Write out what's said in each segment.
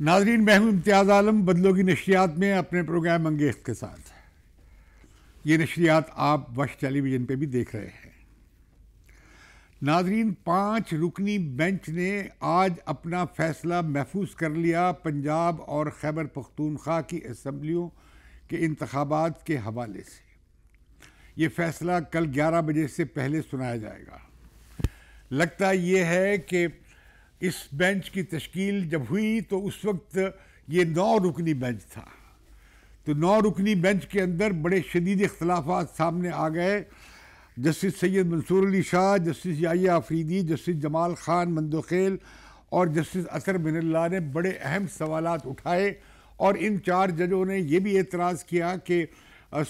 नाजरीन मैं इम्तियाज़ आलम बदलों की नशरियात में अपने प्रोग्राम अंगेज के साथ ये नशरियात आप वश टेलीविज़न पे भी देख रहे हैं नाजरीन पाँच रुकनी बेंच ने आज अपना फैसला महफूज कर लिया पंजाब और खैबर पख्तूनख्वा की असम्बलियों के इंतबात के हवाले से ये फैसला कल ग्यारह बजे से पहले सुनाया जाएगा लगता ये है कि इस बेंच की तश्कील जब हुई तो उस वक्त ये नौ रुकनी बेंच था तो नौ रुकनी बेंच के अंदर बड़े शदीद इख्लाफा सामने आ गए justice Syed Mansoor Ali Shah justice Yahya Afridi justice Jamal Khan Mandokhel और जस्टिस असर बिनल्ला ने बड़े अहम सवाल उठाए और इन चार जजों ने यह भी एतराज़ किया कि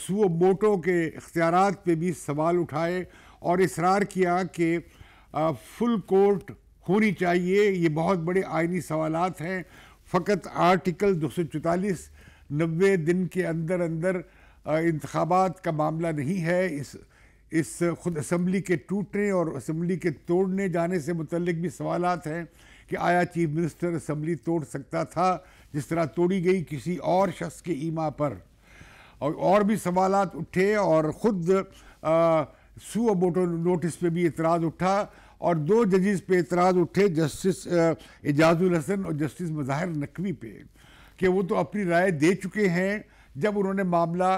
सुओ मोटो के इख्तियार पर भी सवाल उठाए और इसरार किया कि फुल कोर्ट होनी चाहिए ये बहुत बड़े आइनी सवाल हैं फ़कत आर्टिकल दो सौ चौतालीस नबे दिन के अंदर अंदर इंतबात का मामला नहीं है इस इस खुद असम्बली के टूटने और असम्बली के तोड़ने जाने से मतलब भी सवाल हैं कि आया चीफ मिनिस्टर असम्बली तोड़ सकता था जिस तरह तोड़ी गई किसी और शख्स के ईमा पर और और भी सवाल उठे और ख़ुद सू अबोटो नोटिस पे भी इतराज़ उठा और दो जजिस पे एतराज़ उठे जस्टिस एजाजुल हसन और जस्टिस मज़ाहिर नकवी पे कि वो तो अपनी राय दे चुके हैं जब उन्होंने मामला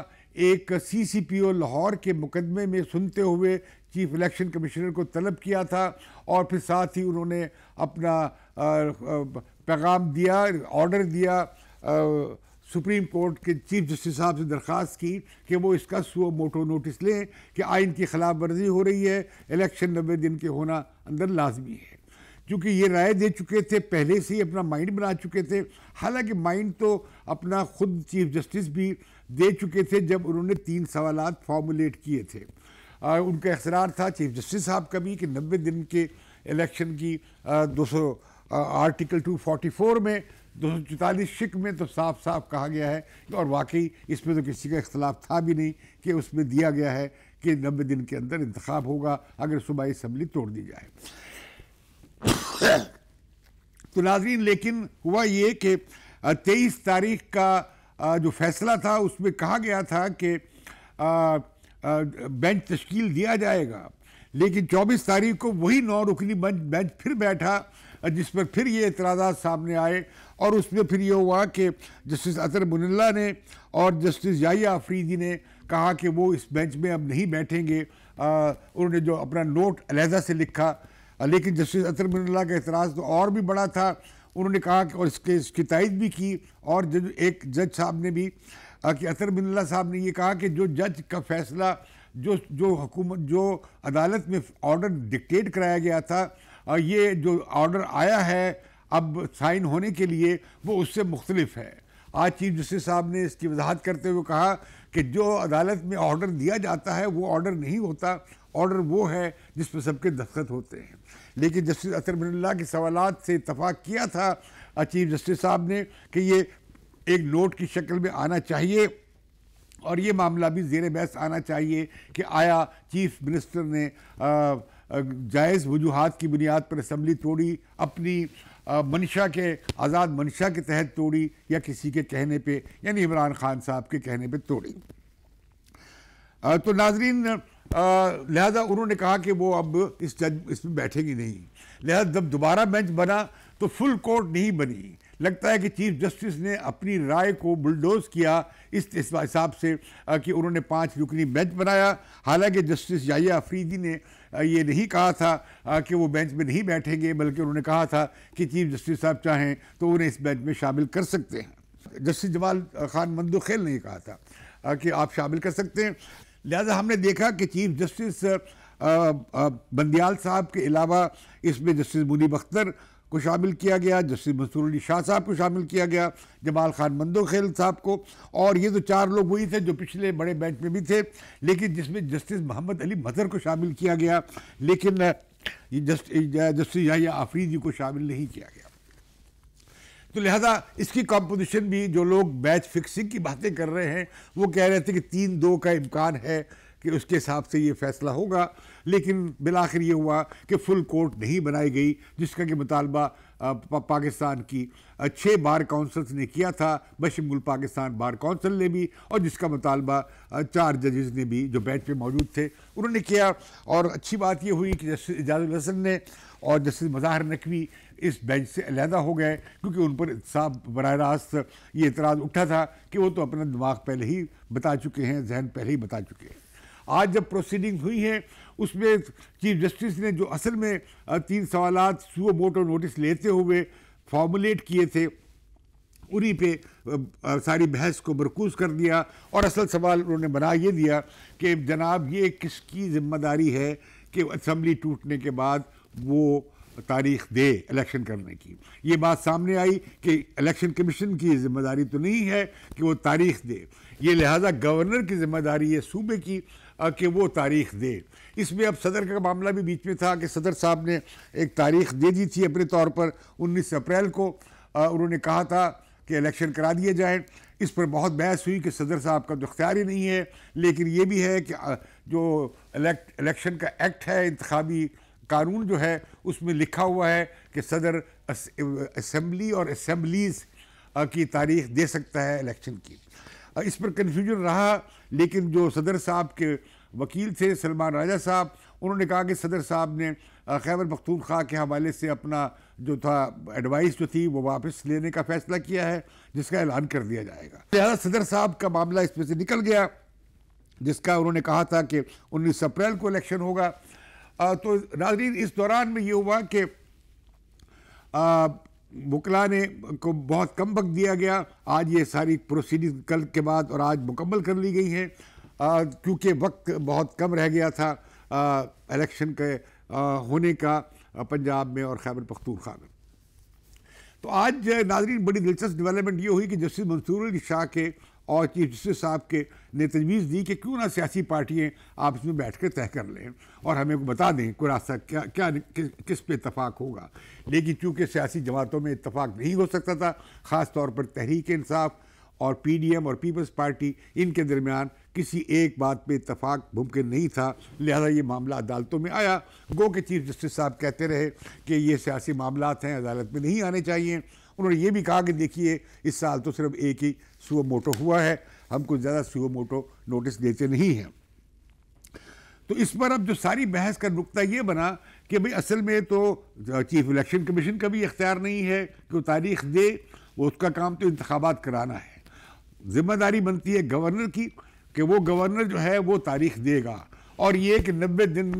एक सी सी पी ओ लाहौर के मुकदमे में सुनते हुए चीफ इलेक्शन कमिश्नर को तलब किया था और फिर साथ ही उन्होंने अपना पैगाम दिया ऑर्डर दिया सुप्रीम कोर्ट के चीफ जस्टिस साहब से दरख्वास्त की कि वो इसका सुओ मोटो नोटिस लें कि आइन की खिलाफ वर्जी हो रही है इलेक्शन नब्बे दिन के होना अंदर लाजमी है क्योंकि ये राय दे चुके थे पहले से ही अपना माइंड बना चुके थे हालांकि माइंड तो अपना खुद चीफ जस्टिस भी दे चुके थे जब उन्होंने तीन सवाल फॉर्मुलेट किए थे आ, उनका इसरार था चीफ जस्टिस साहब का भी कि नब्बे दिन के इलेक्शन की दो सौ आर्टिकल 244 में दो सौ शिक में तो साफ साफ कहा गया है और वाकई इसमें तो किसी का इख्तलाफ था भी नहीं कि उसमें दिया गया है कि नब्बे दिन के अंदर इंतखब होगा अगर सूबाई असम्बली तोड़ दी जाए तो नाजरीन लेकिन हुआ ये कि तेईस तारीख का जो फैसला था उसमें कहा गया था कि बेंच तश्कील दिया जाएगा लेकिन 24 तारीख को वही नौ रुकनी बेंच फिर बैठा जिस पर फिर ये इतराज़ा सामने आए और उसमें फिर ये हुआ कि जस्टिस अतर मुनल्ला ने और जस्टिस याया आफरीदी ने कहा कि वो इस बेंच में अब नहीं बैठेंगे उन्होंने जो अपना नोट अलहदा से लिखा लेकिन जस्टिस अतर मुनल्ला का एतराज़ तो और भी बड़ा था उन्होंने कहा कि और इसके इसकी तायद भी की और जज एक जज साहब ने भी कि अतर मुनल्ला साहब ने ये कहा कि जो जज का फैसला जो जो हुकूमत जो अदालत में ऑर्डर डिक्टेट कराया गया था ये जो ऑर्डर आया है अब साइन होने के लिए वो उससे मुख्तलिफ है आज चीफ जस्टिस साहब ने इसकी वजाहत करते हुए कहा कि जो अदालत में ऑर्डर दिया जाता है वो ऑर्डर नहीं होता ऑर्डर वो है जिस पर सबके दस्तखत होते हैं लेकिन जस्टिस अतर मिनल्ला के सवाल से इतफाक़ किया था चीफ जस्टिस साहब ने कि ये एक नोट की शक्ल में आना चाहिए और ये मामला भी जेर बहस आना चाहिए कि आया चीफ मिनिस्टर ने जायज़ वजूहत की बुनियाद पर असम्बली तोड़ी अपनी मनीषा के आज़ाद मनीषा के तहत तोड़ी या किसी के कहने पे यानी इमरान खान साहब के कहने पे तोड़ी तो नाजरीन लिहाजा उन्होंने कहा कि वो अब इस जज इसमें बैठेगी नहीं लिहाजा जब दोबारा बेंच बना तो फुल कोर्ट नहीं बनी लगता है कि चीफ जस्टिस ने अपनी राय को बुलडोज किया इस हिसाब से कि उन्होंने पांच रुकनी बेंच बनाया हालांकि जस्टिस याया अफरीदी ने ये नहीं कहा था कि वो बेंच में नहीं बैठेंगे बल्कि उन्होंने कहा था कि चीफ जस्टिस साहब चाहें तो उन्हें इस बेंच में शामिल कर सकते हैं जस्टिस जमाल खान खेल ने कहा था कि आप शामिल कर सकते हैं लिहाजा हमने देखा कि चीफ जस्टिस बंदियाल साहब के अलावा इसमें जस्टिस मुनीब अख्तर को शामिल किया गया जस्टिस मंसूर अली शाह साहब को शामिल किया गया जमाल खान मंदोखेल साहब को और ये तो चार लोग वही थे जो पिछले बड़े बेंच में भी थे लेकिन जिसमें जस्टिस मोहम्मद अली मजहर को शामिल किया गया लेकिन justice just justice Yahya Afridi को शामिल नहीं किया गया तो लिहाजा इसकी कॉम्पोजिशन भी जो लोग बैच फिक्सिंग की बातें कर रहे हैं वो कह रहे थे कि तीन दो का इम्कान है कि उसके हिसाब से ये फैसला होगा लेकिन बिलाखिर ये हुआ कि फुल कोर्ट नहीं बनाई गई जिसका कि मुतालबा पा, पाकिस्तान की छः बार काउंसल्स ने किया था बशमुल पाकिस्तान बार काउंसिल ने भी और जिसका मुतालबा चार जजेस ने भी जो बेंच पे मौजूद थे उन्होंने किया और अच्छी बात ये हुई कि जस्टिस इजाज़ुल हसन ने और जस्टिस मज़ाहर नकवी इस बेंच से अलहदा हो गए क्योंकि उन पर साफ बर रास्त ये इतराज़ उठा था कि वो तो अपना दिमाग पहले ही बता चुके हैं जहन पहले ही बता चुके हैं आज जब प्रोसीडिंग हुई है उसमें चीफ जस्टिस ने जो असल में तीन सवाल सुओ मोटो नोटिस लेते हुए फॉर्मुलेट किए थे उन्हीं पे सारी बहस को मरकूज कर दिया और असल सवाल उन्होंने बना ये दिया कि जनाब ये किसकी जिम्मेदारी है कि असम्बली टूटने के बाद वो तारीख दे इलेक्शन करने की ये बात सामने आई कि इलेक्शन कमीशन की जिम्मेदारी तो नहीं है कि वो तारीख दे ये लिहाजा गवर्नर की जिम्मेदारी है सूबे की कि वो तारीख दे इसमें अब सदर का मामला भी बीच में था कि सदर साहब ने एक तारीख दे दी थी अपने तौर पर 19 अप्रैल को उन्होंने कहा था कि इलेक्शन करा दिए जाएं इस पर बहुत बहस हुई कि सदर साहब का तो अख्तियार ही नहीं है लेकिन ये भी है कि जो इलेक्शन का एक्ट है इंतबी कानून जो है उसमें लिखा हुआ है कि सदर असम्बली और असम्बलीज़ की तारीख दे सकता है इलेक्शन की इस पर कन्फ्यूजन रहा लेकिन जो सदर साहब के वकील थे सलमान राजा साहब उन्होंने कहा कि सदर साहब ने खैबर पख्तूनख्वा के हवाले से अपना जो था एडवाइस जो थी वो वापस लेने का फैसला किया है जिसका ऐलान कर दिया जाएगा लिहाजा सदर साहब का मामला इसमें से निकल गया जिसका उन्होंने कहा था कि उन्नीस अप्रैल को इलेक्शन होगा तो नाजरीन इस दौरान में ये हुआ कि बुकला ने को बहुत कम वक्त दिया गया आज ये सारी प्रोसीडिंग कल के बाद और आज मुकम्मल कर ली गई हैं क्योंकि वक्त बहुत कम रह गया था इलेक्शन के आ, होने का पंजाब में और खैबर पख्तूरखा में तो आज नाजरीन बड़ी दिलचस्प डेवलपमेंट ये हुई कि जस्टिस मंसूर अली शाह के और चीफ जस्टिस साहब के ने तजवीज़ दी कि क्यों ना सियासी पार्टियाँ आप इसमें बैठ कर तय कर लें और हमें बता दें कोई रास्ता क्या क्या कि, किस पे इतफाक़ होगा लेकिन चूँकि सियासी जमातों में इतफाक़ नहीं हो सकता था ख़ास तौर पर तहरीक इंसाफ और पी डी एम और पीपल्स पार्टी इनके दरमियान किसी एक बात पर इतफाक मुमकिन नहीं था लिहाजा ये मामला अदालतों में आया गो के चीफ जस्टिस साहब कहते रहे कि ये सियासी मामला हैं अदालत में नहीं आने चाहिए उन्होंने ये भी कहा कि देखिए इस साल तो सिर्फ एक ही सुओ मोटो हुआ है हम कुछ ज़्यादा सुओ मोटो नोटिस देते नहीं हैं तो इस पर अब जो सारी बहस का नुकता ये बना कि भाई असल में तो चीफ इलेक्शन कमीशन का भी इख्तियार नहीं है कि वो तारीख दे वो उसका काम तो इंतबात कराना है जिम्मेदारी बनती है गवर्नर की कि वो गवर्नर जो है वो तारीख देगा और ये कि नब्बे दिन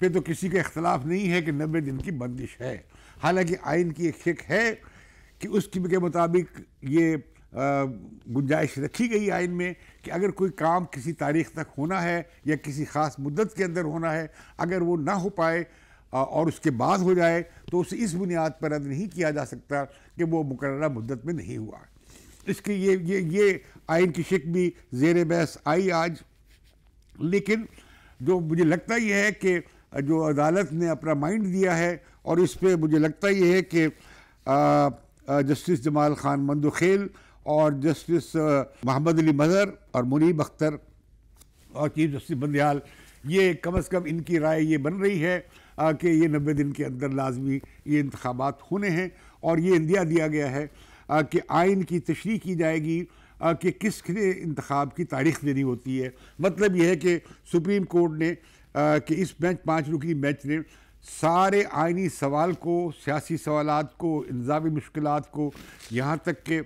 पे तो किसी का इख्तलाफ नहीं है कि नब्बे दिन की बंदिश है हालांकि आइन की एक शिक है कि उस किम के मुताबिक ये गुंजाइश रखी गई आइन में कि अगर कोई काम किसी तारीख तक होना है या किसी ख़ास मुद्दत के अंदर होना है अगर वो ना हो पाए और उसके बाद हो जाए तो उसे इस बुनियाद पर रद्द नहीं किया जा सकता कि वो मुकर मुद्दत में नहीं हुआ इसके ये ये ये आइन की शिक भी जेर बहस आई आज लेकिन जो मुझे लगता ये है कि जो अदालत ने अपना माइंड दिया है और इस पर मुझे लगता ये है कि जस्टिस जमाल खान मंदुखेल और जस्टिस मोहम्मद अली मदर और मुनीब अख्तर और चीफ जस्टिस बंदयाल ये कम अज़ कम इनकी राय ये बन रही है कि ये नब्बे दिन के अंदर लाजमी ये इंतबात होने हैं और ये इंदिया दिया गया है कि आइन की तशरी की जाएगी कि किसने इंतब की तारीख देनी होती है मतलब यह है कि सुप्रीम कोर्ट ने कि इस बेंच पाँच रुकनी बेंच ने सारे आइनी सवाल को सियासी सवाल को इंजामी मुश्किल को यहाँ तक के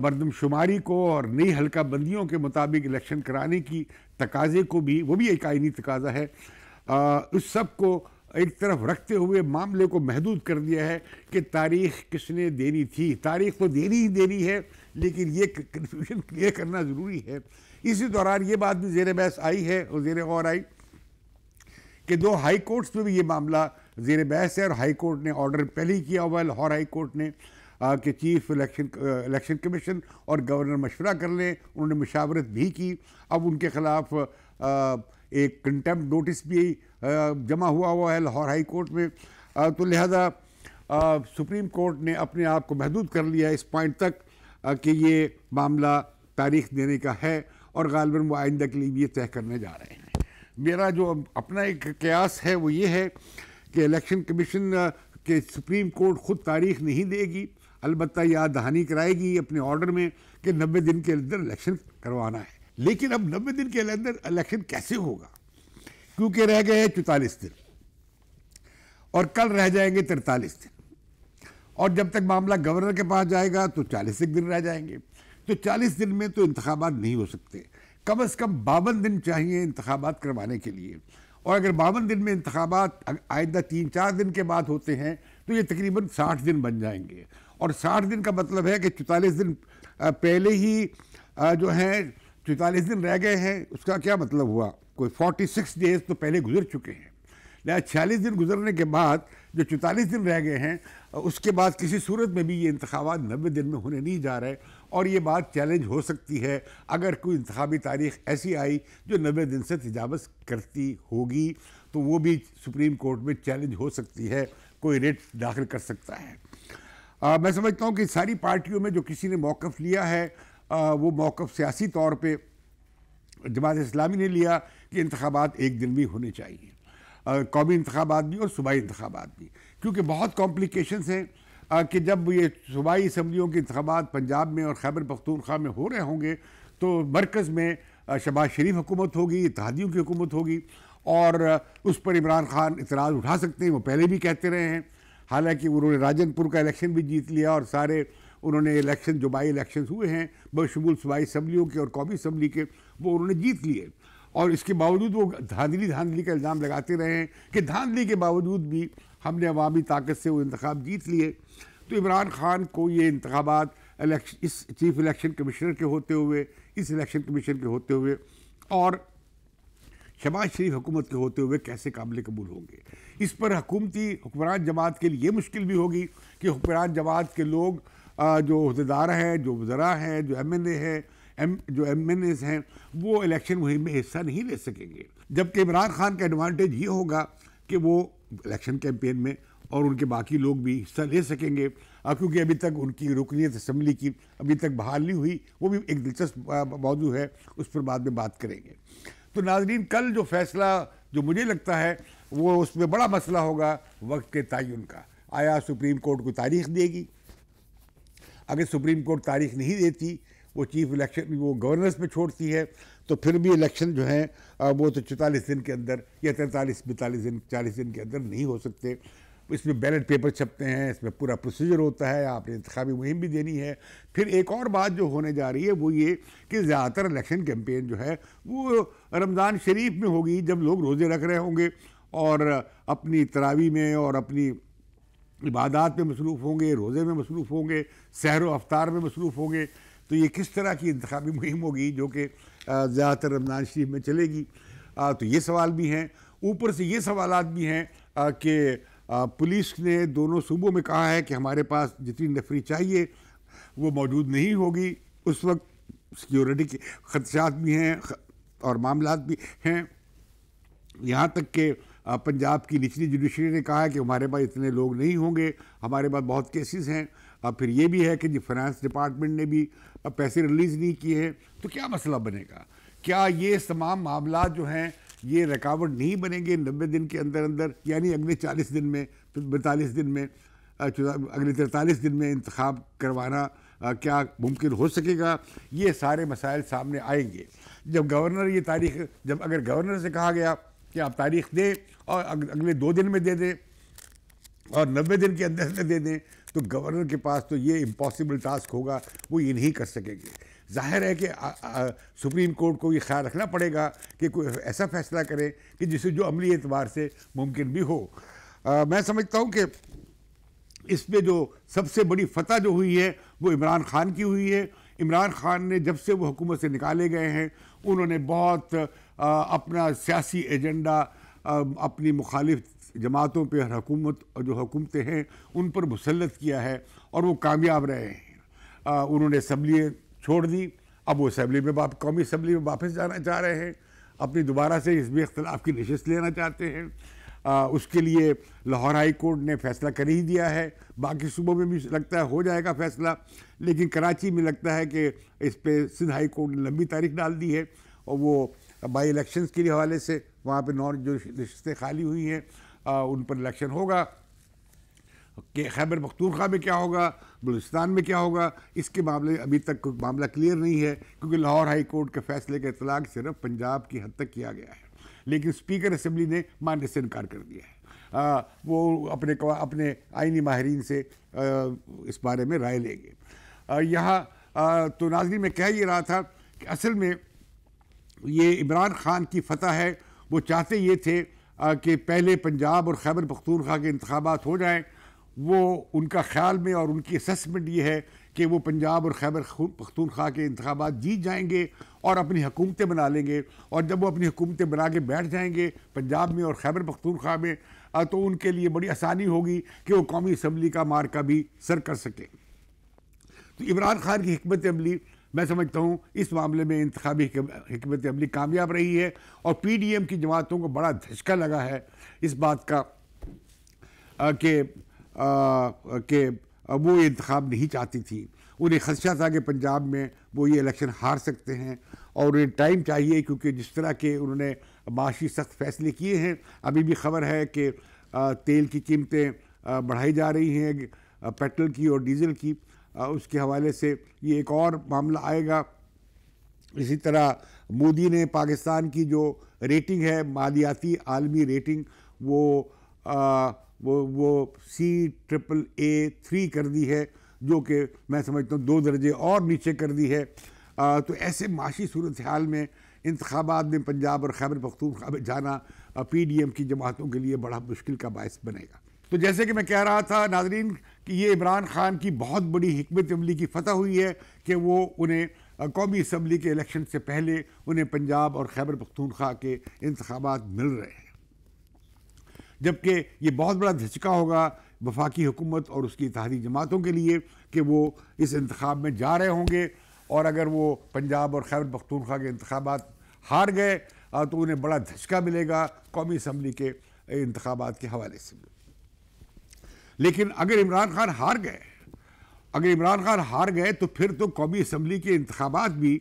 मरदमशुमारी को और नई हल्का बंदियों के मुताबिक इलेक्शन कराने की तकाजे को भी वो भी एक आइनी तकाजा है आ, उस सब को एक तरफ रखते हुए मामले को महदूद कर दिया है कि तारीख किसने देनी थी तारीख तो देनी ही देनी है लेकिन ये कन्फ्यूजन क्लियर करना ज़रूरी है इसी दौरान ये बात भी जेर बहस आई है और जेर और आई कि दो हाई कोर्ट्स में भी ये मामला जेर बहस है और हाई कोर्ट ने ऑर्डर पहले ही किया हुआ है लाहौर हाई कोर्ट ने कि चीफ इलेक्शन इलेक्शन कमीशन और गवर्नर मशवरा कर लें उन्होंने मशावरत भी की अब उनके ख़िलाफ़ एक कंटेम्प नोटिस भी जमा हुआ हुआ है लाहौर हाई कोर्ट में आ, तो लिहाजा सुप्रीम कोर्ट ने अपने आप को महदूद कर लिया इस पॉइंट तक आ, कि ये मामला तारीख देने का है और गालबन वो आइंदा के लिए भी ये तय करने जा रहे हैं मेरा जो अपना एक कयास है वो ये है कि इलेक्शन कमीशन के सुप्रीम कोर्ट खुद तारीख नहीं देगी अलबत् याद दहानी कराएगी अपने ऑर्डर में कि नब्बे दिन के अंदर इलेक्शन करवाना है लेकिन अब नब्बे दिन के अंदर इलेक्शन कैसे होगा क्योंकि रह गए हैं चौतालीस दिन और कल रह जाएंगे तिरतालीस दिन और जब तक मामला गवर्नर के पास जाएगा तो चालीस एक दिन रह जाएंगे तो चालीस दिन में तो इंतबात नहीं हो सकते कम अज़ कम बावन दिन चाहिए इंतबात करवाने के लिए और अगर बावन दिन में इंतबात आयदा तीन चार दिन के बाद होते हैं तो ये तकरीबन साठ दिन बन जाएंगे और साठ दिन का मतलब है कि चौतालीस दिन पहले ही जो है चौतालीस दिन रह गए हैं उसका क्या मतलब हुआ कोई फोर्टी सिक्स डेज तो पहले गुजर चुके हैं लिहाजा छियालीस दिन गुजरने के बाद जो चौतालीस दिन रह गए हैं उसके बाद किसी सूरत में भी ये इंतबात नबे दिन में होने नहीं जा रहे और ये बात चैलेंज हो सकती है अगर कोई इंतबी तारीख ऐसी आई जो नबे दिन से तजावज़ करती होगी तो वो भी सुप्रीम कोर्ट में चैलेंज हो सकती है कोई रेट दाखिल कर सकता है आ, मैं समझता हूँ कि सारी पार्टियों में जो किसी ने मौक़ लिया है आ, वो मौक़ सियासी तौर पर जमात इस्लामी ने लिया कि इंतबात एक दिन भी होने चाहिए कौमी इंतबात भी और सूबाई इंतबात भी क्योंकि बहुत कॉम्प्लिकेशन हैं कि जब ये सूबाई इसम्बलियों के इंतबात पंजाब में और खैबर पख्तूनख्वा में हो रहे होंगे तो मरकज़ में शबाज शरीफ हुकूमत होगी इतिहादियों की हुकूमत होगी और उस पर इमरान खान इतराज़ उठा सकते हैं वो पहले भी कहते रहे हैं हालांकि उन्होंने राजनपुर का इलेक्शन भी जीत लिया और सारे उन्होंने इलेक्शन जो बाई इलेक्शन हुए हैं बशमूल सूबाई इसम्बलियों के और कौमी इसम्बली के वो उन्होंने जीत लिए और इसके बावजूद वो धांधली धांधली का इल्ज़ाम लगाते रहे हैं कि धांधली के बावजूद भी हमने अवामी ताकत से वो इंतखब जीत लिए तो इमरान खान को ये इंतबात इस चीफ इलेक्शन कमिश्नर के होते हुए इस इलेक्शन कमीशन के होते हुए और शबाज शरीफ हुकूमत के होते हुए कैसे काबिल कबूल होंगे इस पर हकूमती हुक्मरान जमात के लिए ये मुश्किल भी होगी कि हुक्मरान जमात के लोग जो अहदेदार हैं जो वज़रा हैं जो एम एन ए हैं एम जो एम एन एस हैं वो इलेक्शन मुहिम में हिस्सा नहीं ले सकेंगे जबकि इमरान खान का एडवांटेज ये होगा कि वो इलेक्शन कैंपेन में और उनके बाकी लोग भी हिस्सा ले सकेंगे क्योंकि अभी तक उनकी रुकनीत असम्बली की अभी तक बहाल नहीं हुई वो भी एक दिलचस्प मौजू है उस पर बाद में बात करेंगे तो नाजरीन कल जो फैसला जो मुझे लगता है वो उसमें बड़ा मसला होगा वक्त के तयन का आया सुप्रीम कोर्ट को तारीख देगी अगर सुप्रीम कोर्ट तारीख नहीं देती वो चीफ इलेक्शन वो गवर्नेंस में छोड़ती है तो फिर भी इलेक्शन जो हैं वो तो चौतालीस दिन के अंदर या तैंतालीस बैतालीस दिन चालीस दिन के अंदर नहीं हो सकते इसमें बैलेट पेपर छपते हैं इसमें पूरा प्रोसीजर होता है आपने इंतबी मुहिम भी देनी है फिर एक और बात जो होने जा रही है वो ये कि ज़्यादातर इलेक्शन कैंपेन जो है वो रमज़ान शरीफ में होगी जब लोग रोज़े रख रहे होंगे और अपनी तरावी में और अपनी इबादत में मसरूफ़ होंगे रोज़े में मसरूफ़ होंगे सहर व अवतार में मसरूफ़ होंगे तो ये किस तरह की इंतबी मुहिम होगी जो कि ज़्यादातर रमज़ान शरीफ में चलेगी आ, तो ये सवाल भी हैं ऊपर से ये सवाल भी हैं कि पुलिस ने दोनों सूबों में कहा है कि हमारे पास जितनी नफरी चाहिए वो मौजूद नहीं होगी उस वक्त सिक्योरिटी के खदशात भी हैं और मामला भी हैं यहाँ तक कि पंजाब की निचली जुडिशरी ने कहा है कि हमारे पास इतने लोग नहीं होंगे हमारे पास बहुत केसेस हैं और फिर ये भी है कि जी फाइनेंस डिपार्टमेंट ने भी पैसे रिलीज़ नहीं किए हैं तो क्या मसला बनेगा क्या ये तमाम मामला जो हैं ये रिकावट नहीं बनेंगे नब्बे दिन के अंदर अंदर यानी अगले चालीस दिन में फिर बैतालीस दिन में अगले तैतालीस दिन में इंतखब करवाना आ, क्या मुमकिन हो सकेगा ये सारे मसाइल सामने आएंगे जब गवर्नर ये तारीख जब अगर गवर्नर से कहा गया कि आप तारीख दें और अगले दो दिन में दे दें और नब्बे दिन के अंदर अंदर दे दें तो गवर्नर के पास तो ये इम्पॉसिबल टास्क होगा वो ये नहीं कर सकेंगे जाहिर है कि आ, आ, सुप्रीम कोर्ट को ये ख्याल रखना पड़ेगा कि कोई ऐसा फैसला करे कि जिसे जो अमली एतबार से मुमकिन भी हो आ, मैं समझता हूँ कि इसमें जो सबसे बड़ी फतह जो हुई है वो इमरान खान की हुई है इमरान खान ने जब से वो हुकूमत से निकाले गए हैं उन्होंने बहुत आ, अपना सियासी एजेंडा आ, अपनी मुखालिफ जमातों हकूमत और हकूमत जो हुकूमतें हैं उन पर मुसलत किया है और वो कामयाब रहे हैं उन्होंने असम्बलियाँ छोड़ दी अब वो असम्बली में वाप कौमी असम्बली में वापस जाना चाह रहे हैं अपनी दोबारा से इसमें इख्तलाफ की नशस्त लेना चाहते हैं आ, उसके लिए लाहौर हाई कोर्ट ने फैसला कर ही दिया है बाकी सूबों में भी लगता है हो जाएगा फैसला लेकिन कराची में लगता है कि इस पर सिंध हाई कोर्ट ने लंबी तारीख डाल दी है और वो बाई इलेक्शंस के लिए हवाले से वहाँ पर नौ जो नशस्तें खाली हुई हैं आ, उन पर इलेक्शन होगा कि खैबर मखतूनखा में क्या होगा बलूचिस्तान में क्या होगा इसके मामले अभी तक कोई मामला क्लियर नहीं है क्योंकि लाहौर हाई कोर्ट के फैसले का इतलाक सिर्फ पंजाब की हद तक किया गया है लेकिन स्पीकर असम्बली ने मानने से इनकार कर दिया है आ, वो अपने अपने आइनी माहरीन से आ, इस बारे में राय लेंगे यहाँ तो नाजरी में कह ये रहा था कि असल में ये इमरान खान की फतह है वो चाहते ये थे कि पहले पंजाब और खैबर पख्तूनखा के इंतबात हो जाएँ वो उनका ख्याल में और उनकी असमेंट ये है कि वो पंजाब और खैबर पख्तूनखा के इंतबात जीत जाएंगे और अपनी हुकूमतें बना लेंगे और जब वो अपनी हुकूमतें बना के बैठ जाएंगे पंजाब में और खैबर पखतूरखा में तो उनके लिए बड़ी आसानी होगी कि वो कौमी इसम्बली का मार्का भी सर कर सकें तो इमरान खान की हमत अमली मैं समझता हूँ इस मामले में इंतबी हमत अमली कामयाब रही है और पी डी एम की जमातों को बड़ा धचका लगा है इस बात का कि के वो ये इंतब नहीं चाहती थी उन्हें खदशा था कि पंजाब में वो ये इलेक्शन हार सकते हैं और उन्हें टाइम चाहिए क्योंकि जिस तरह के उन्होंने माशी सख्त फैसले किए हैं अभी भी खबर है कि तेल की कीमतें बढ़ाई जा रही हैं पेट्रोल की और डीजल की उसके हवाले से ये एक और मामला आएगा इसी तरह मोदी ने पाकिस्तान की जो रेटिंग है मालियाती आलमी रेटिंग वो आ, वो वो सी ट्रिपल ए थ्री कर दी है जो कि मैं समझता हूँ दो दर्जे और नीचे कर दी है आ, तो ऐसे माशी सूरत हाल में इंतबात में पंजाब और खैबर पखतूबा में जाना पी डी एम की जमातों के लिए बड़ा मुश्किल का बायस बनेगा तो जैसे कि मैं कह रहा था नाजरीन कि ये इमरान खान की बहुत बड़ी हमत अमली की फतह हुई है कि वो उन्हें कौमी इसम्बली के इलेक्शन से पहले उन्हें पंजाब और खैबर पख्तूनख्वा के इंतबात मिल रहे हैं जबकि ये बहुत बड़ा धचका होगा वफाकी हुकूमत और उसकी इतिहादी जमातों के लिए कि वो इस इंतखब में जा रहे होंगे और अगर वो पंजाब और खैबर पख्तूनख्वा के इंतबात हार गए तो उन्हें बड़ा धचका मिलेगा कौमी इसम्बली के इंतबात के हवाले से लेकिन अगर इमरान खान हार गए अगर इमरान खान हार गए तो फिर तो कौमी असम्बली के इंतबात भी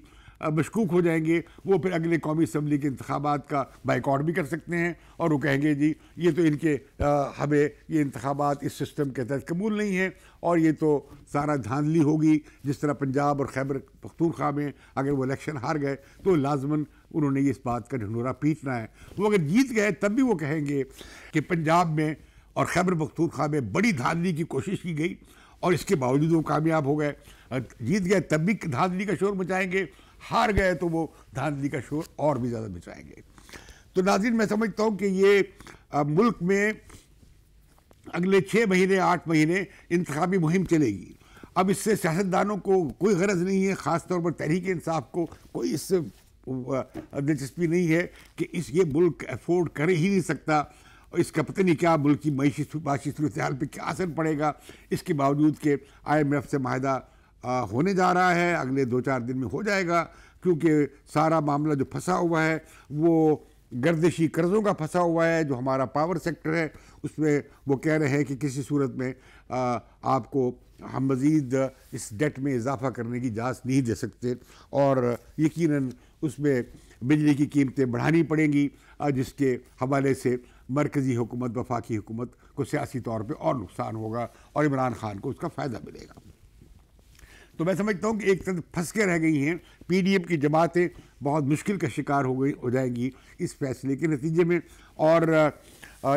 मशकूक हो जाएंगे वो फिर अगले कौमी असम्बली के इंतबात का बाइकआउट भी कर सकते हैं और वो कहेंगे जी ये तो इनके आ, हमें ये इंतबात इस सिस्टम के तहत कबूल नहीं है और ये तो सारा धांधली होगी जिस तरह पंजाब और खैबर पख्तूनख्वा में अगर वो इलेक्शन हार गए तो लाजमन उन्होंने इस बात का ढंडोरा पीटना है वो अगर जीत गए तब भी वो कहेंगे कि पंजाब में और खैबर पख्तूनख्वा में बड़ी धांधली की कोशिश की गई और इसके बावजूद वो कामयाब हो गए जीत गए तब भी धांधली का शोर मचाएंगे हार गए तो वो धांधली का शोर और भी ज़्यादा मचाएंगे तो नाजिन मैं समझता हूँ कि ये मुल्क में अगले छः महीने आठ महीने इंतबी मुहिम चलेगी अब इससे सियासतदानों को कोई गरज नहीं है ख़ास तौर पर तहरीक इंसाफ को कोई इससे दिलचस्पी नहीं है कि इस ये मुल्क अफोर्ड कर ही नहीं सकता इसका पता नहीं क्या मुल्क की मीशी माशी सूरत हाल पर क्या असर पड़ेगा इसके बावजूद के आई एम एफ से माहदा होने जा रहा है अगले दो चार दिन में हो जाएगा क्योंकि सारा मामला जो फंसा हुआ है वो गर्दिशी कर्ज़ों का फंसा हुआ है जो हमारा पावर सेक्टर है उसमें वो कह रहे हैं कि किसी सूरत में आ, आपको हम मज़ीद इस डेट में इजाफा करने की इजाज़त नहीं दे सकते और यकीनन उसमें बिजली की कीमतें बढ़ानी पड़ेंगी जिसके हवाले से मरकज़ी हुकूमत वफाकी हुकूमत को सियासी तौर पर और नुकसान होगा और इमरान खान को उसका फ़ायदा मिलेगा तो मैं समझता हूँ कि एक तरफ फंस के रह गई हैं पी डी एम की जमातें बहुत मुश्किल का शिकार हो गई हो जाएंगी इस फैसले के नतीजे में और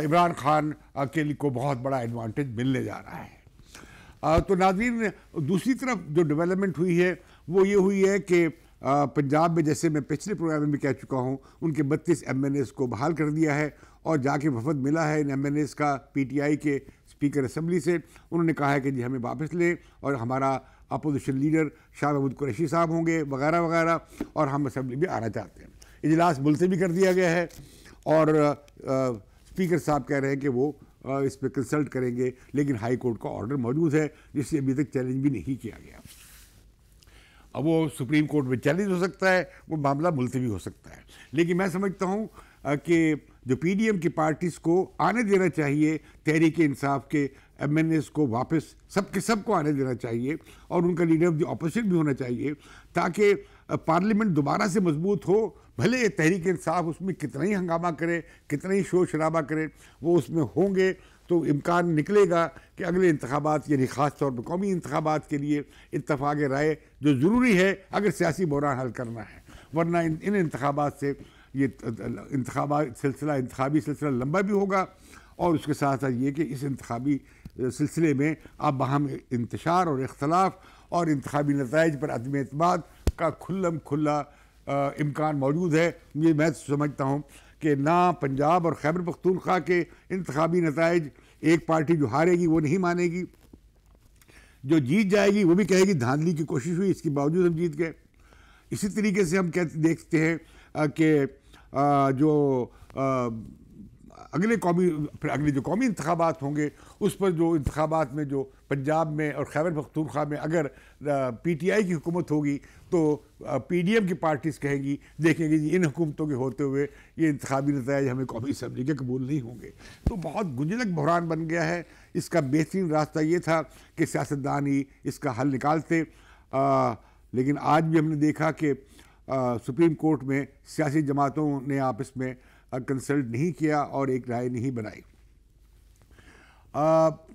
इमरान खान के लिए को बहुत बड़ा एडवांटेज मिलने जा रहा है तो नाजीन दूसरी तरफ जो डेवलपमेंट हुई है वो ये हुई है कि पंजाब में जैसे मैं पिछले प्रोग्राम में भी कह चुका हूँ उनके बत्तीस एम एन एज़ को बहाल कर दिया है और जाके वफद मिला है पी टी पीटीआई के स्पीकर असम्बली से उन्होंने कहा है कि जी हमें वापस ले और हमारा अपोजिशन लीडर शाह महमूद कुरैशी साहब होंगे वगैरह वगैरह और हम असम्बली भी आना चाहते हैं इजलास मुलतवी कर दिया गया है और स्पीकर साहब कह रहे हैं कि वो इस पर कंसल्ट करेंगे लेकिन हाई कोर्ट का ऑर्डर मौजूद है जिससे अभी तक चैलेंज भी नहीं किया गया अब वो सुप्रीम कोर्ट में चैलेंज हो सकता है वो मामला मुलतवी हो सकता है लेकिन मैं समझता हूँ कि जो पीडीएम की पार्टीज को आने देना चाहिए तहरीक इंसाफ के एम को वापस सबके सबको आने देना चाहिए और उनका लीडर ऑफ द ऑपोजिशन भी होना चाहिए ताकि पार्लियामेंट दोबारा से मजबूत हो भले तहरीक इंसाफ उसमें कितना ही हंगामा करे कितना ही शोर शराबा करे वो उसमें होंगे तो इम्कान निकलेगा कि अगले इंतबात यानी ख़ास तौर पर कौमी इंतबात के लिए इतफाक़ राय जो ज़रूरी है अगर सियासी बहरान हल करना है वरना इन इन इंतबात से ये इंतबा सिलसिला इंतबी सिलसिला लंबा भी होगा और उसके साथ साथ ये कि इस इंतबी सिलसिले में अब बहम इंतशार और इख्तलाफ और इंतबी नतज पर अदम अतमाद का खुल्लम खुला इम्कान मौजूद है ये मैं समझता हूँ कि ना पंजाब और खैबर पख्तूनख्वा के इंतबी नतज एक पार्टी जो हारेगी वो नहीं मानेगी जो जीत जाएगी वो भी कहेगी धांधली की कोशिश हुई इसके बावजूद हम जीत गए इसी तरीके से हम कहते देखते हैं के जो अगले कौमी अगले जो कौमी इंतबात होंगे उस पर जो इंतबात में जो पंजाब में और खैबर पखतूरखा में अगर पी टी आई की हुकूमत होगी तो पी डी एम की पार्टीज़ कहेंगी देखेंगे जी इन हुकूमतों के होते हुए ये इंतबी नतज हमें कौमी असम्बली के कबूल नहीं होंगे तो बहुत गुंजलक बहरान बन गया है इसका बेहतरीन रास्ता ये था कि सियासतदान ही इसका हल निकालते आ, लेकिन आज भी हमने देखा कि सुप्रीम कोर्ट में सियासी जमातों ने आपस में कंसल्ट नहीं किया और एक राय नहीं बनाई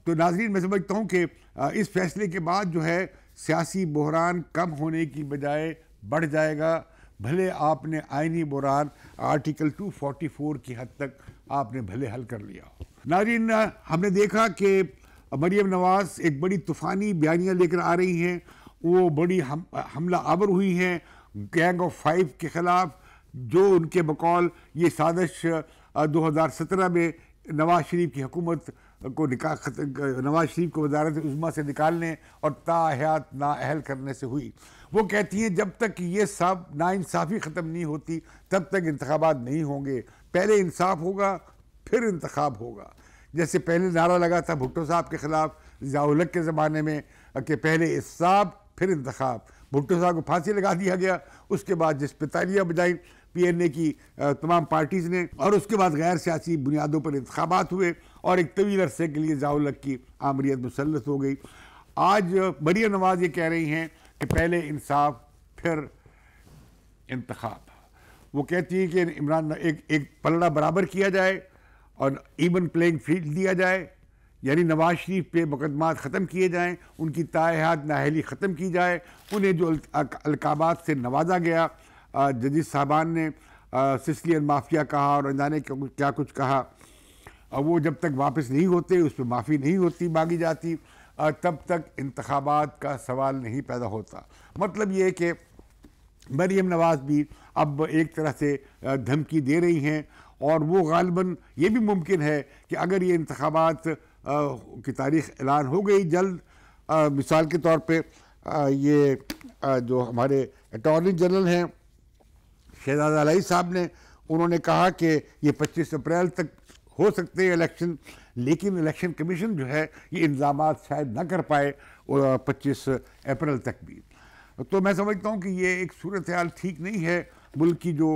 तो नाजरीन मैं समझता हूँ कि इस फैसले के बाद जो है सियासी बहरान कम होने की बजाय बढ़ जाएगा भले आपने आइनी बहरान आर्टिकल 244 की हद तक आपने भले हल कर लिया हो नाजरीन हमने देखा कि मरियम नवाज़ एक बड़ी तूफ़ानी बयानियाँ लेकर आ रही हैं वो बड़ी हम हमला आवर हुई हैं गैंग ऑफ फाइव के खिलाफ जो उनके बकौल ये साजिश 2017 में नवाज शरीफ की हुकूमत को निकाल नवाज शरीफ को वजारत उजमा से निकालने और ताहयात नाअहल करने से हुई वो कहती हैं जब तक ये सब नाानसाफ़ी ख़त्म नहीं होती तब तक इंतबात नहीं होंगे पहले इंसाफ होगा फिर इंतखब होगा जैसे पहले नारा लगा था भुट्टो साहब के ख़िलाफ़ जियालक के ज़माने में कि पहले इसाब फिर इंतखब भुट्टो साहब को फांसी लगा दिया गया उसके बाद जिस पितालियाँ बजाई पीएनए की तमाम पार्टीज़ ने और उसके बाद गैर सियासी बुनियादों पर इंतबात हुए और एक तवील अरसे के लिए जाउलक की आमरीत मुसलत हो गई आज बड़िया नवाज ये कह रही हैं कि पहले इंसाफ फिर इंतखब वो कहती है कि इमरान एक एक पलड़ा बराबर किया जाए और इवन प्लेइंग फील्ड दिया जाए यानी नवाज शरीफ पे मुकदमा ख़त्म किए जाएँ उनकी तायहत नाहली ख़त्म की जाए उन्हें जो अलकाबात से नवाजा गया जजिस साहबान ने सिसलियन माफिया कहा और अनजाने क्या कुछ कहा और वो जब तक वापस नहीं होते उस पर माफ़ी नहीं होती मांगी जाती तब तक इंतबात का सवाल नहीं पैदा होता मतलब ये कि मरीम नवाज़ भी अब एक तरह से धमकी दे रही हैं और वो गालबन ये भी मुमकिन है कि अगर ये इंतबात की तारीख ऐलान हो गई जल्द मिसाल के तौर पर ये आ, जो हमारे अटॉर्नी जनरल हैं शहजाद लही साहब ने उन्होंने कहा कि ये पच्चीस अप्रैल तक हो सकते हैं इलेक्शन लेकिन इलेक्शन कमीशन जो है ये इंतज़ाम शायद ना कर पाए पच्चीस अप्रैल तक भी तो मैं समझता हूँ कि ये एक सूरत हाल ठीक नहीं है मुल्क की जो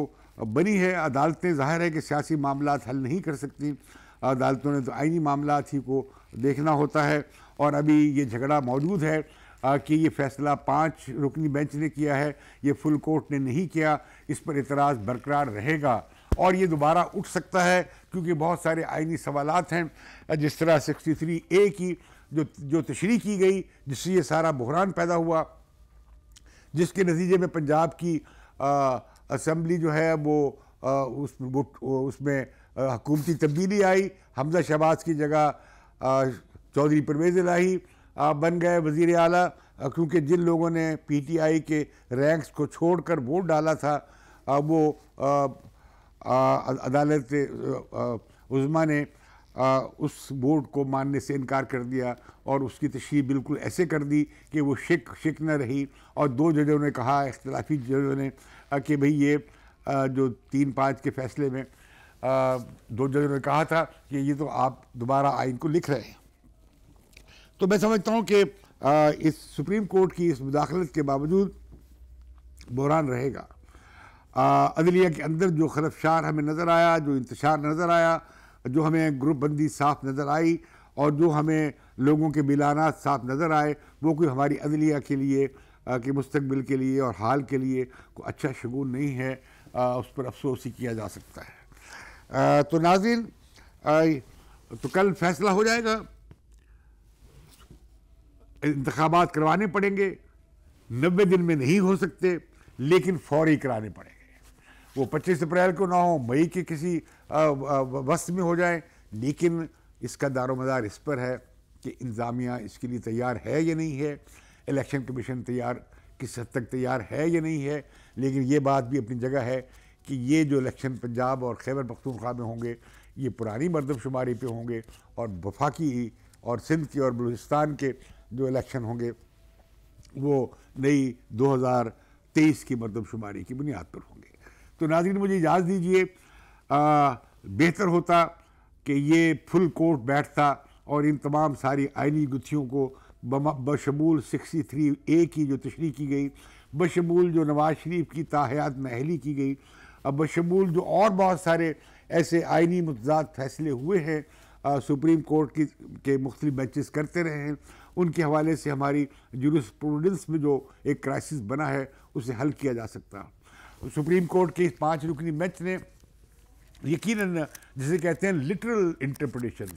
बनी है अदालतें जाहिर है कि सियासी मामला हल नहीं कर सकती अदालतों ने तो आइनी मामला ही को देखना होता है और अभी ये झगड़ा मौजूद है कि ये फैसला पाँच रुकनी बेंच ने किया है ये फुल कोर्ट ने नहीं किया इस पर इतराज़ बरकरार रहेगा और ये दोबारा उठ सकता है क्योंकि बहुत सारे आइनी सवाल हैं जिस तरह थ्री ए की जो जो तशरी की गई जिससे ये सारा बहरान पैदा हुआ जिसके नतीजे में पंजाब की असम्बली जो है वो उस वो उसमें हकूमती तब्दीली आई हमजा शहबाज की जगह चौधरी परवेज लाही बन गए वज़ी अली क्योंकि जिन लोगों ने पी टी आई के रैंक्स को छोड़ कर वोट डाला था वो अदालत उज़मा ने उस वोट को मानने से इनकार कर दिया और उसकी तशरी बिल्कुल ऐसे कर दी कि वो शिक शिक न रही और दो जजों ने कहा इख्तलाफी जजों ने कि भाई ये जो तीन पाँच के फैसले में दो जजों ने कहा था कि ये तो आप दोबारा आइन को लिख रहे हैं तो मैं समझता हूँ कि इस सुप्रीम कोर्ट की इस मुदाखलत के बावजूद बहरान रहेगा अदलिया के अंदर जो खलफशार हमें नज़र आया जो इंतशार नज़र आया जो हमें ग्रुप बंदी साफ नज़र आई और जो हमें लोगों के मिलाना साफ नज़र आए वो कोई हमारी अदलिया के लिए के मुस्तबिल के लिए और हाल के लिए कोई अच्छा शगुन नहीं है आ, उस पर अफसोस ही किया जा सकता है आ, तो नाजिन तो कल फैसला हो जाएगा इंतबात करवाने पड़ेंगे नब्बे दिन में नहीं हो सकते लेकिन फौरी कराने पड़ेंगे वो 25 अप्रैल को ना हो मई के किसी वस्त में हो जाए लेकिन इसका दारोमदार इस पर है कि इंतज़ामिया इसके लिए तैयार है या नहीं है इलेक्शन कमीशन तैयार किस हद तक तैयार है या नहीं है लेकिन ये बात भी अपनी जगह है कि ये जो इलेक्शन पंजाब और खैबर पख्तूनख्वा में होंगे ये पुरानी मरदमशुमारी पे होंगे और वफाकी और सिंध के और बलूचिस्तान के जो इलेक्शन होंगे वो नई 2023 की मरदमशुमारी की बुनियाद पर होंगे तो नाजिन मुझे इजाज़ दीजिए बेहतर होता कि ये फुल कोर्ट बैठता और इन तमाम सारी आइनी गुत्थियों को बशमूल सिक्सटी थ्री ए की जो तशरी की गई बशमूल जो नवाज शरीफ की ताहयात महली की गई अब बशमूल जो और बहुत सारे ऐसे आइनी मतदाद फैसले हुए हैं सुप्रीम कोर्ट की के मुख्तलि बेंचेस करते रहे हैं उनके हवाले से हमारी जूरिस्प्रूडेंस में जो एक क्राइसिस बना है उसे हल किया जा सकता सुप्रीम कोर्ट के इस पाँच रुकनी बेंच ने यकीन जिसे कहते हैं लिटरल इंटरप्रटेशन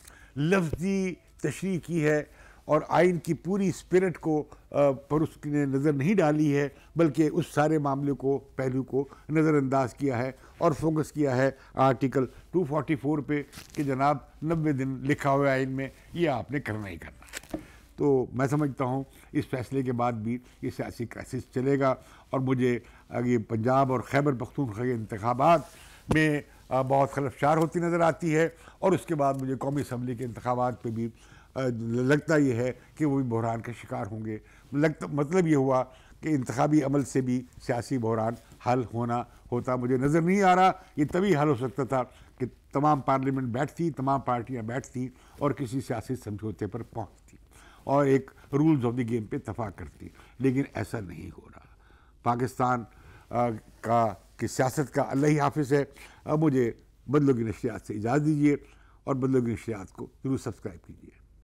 लफ्जी तशरी की है और आइन की पूरी स्पिरिट को पर उसने नज़र नहीं डाली है बल्कि उस सारे मामले को पहलू को नज़रअंदाज किया है और फोकस किया है आर्टिकल 244 पे कि जनाब नब्बे दिन लिखा हुआ आइन में ये आपने करना ही करना है तो मैं समझता हूँ इस फैसले के बाद भी ये सियासी क्राइसिस चलेगा और मुझे ये पंजाब और खैबर पखतूनखा के इंतबात में बहुत खलफशार होती नज़र आती है और उसके बाद मुझे कौमी असम्बली के इंतबात पर भी लगता ये है कि वो भी बहरान का शिकार होंगे लगता मतलब ये हुआ कि इंतबी अमल से भी सियासी बहरान हल होना होता मुझे नज़र नहीं आ रहा ये तभी हल हो सकता था कि तमाम पार्लियामेंट बैठती तमाम पार्टियाँ बैठती और किसी सियासी समझौते पर पहुँचती और एक रूल्स ऑफ द गेम पे तफा करती लेकिन ऐसा नहीं हो रहा पाकिस्तान आ, का कि सियासत का अल्लाह ही हाफिज़ है अब मुझे बदलोगी की नशियात से इजाज़ दीजिए और बदलोगी की नशियात को ज़रूर सब्सक्राइब कीजिए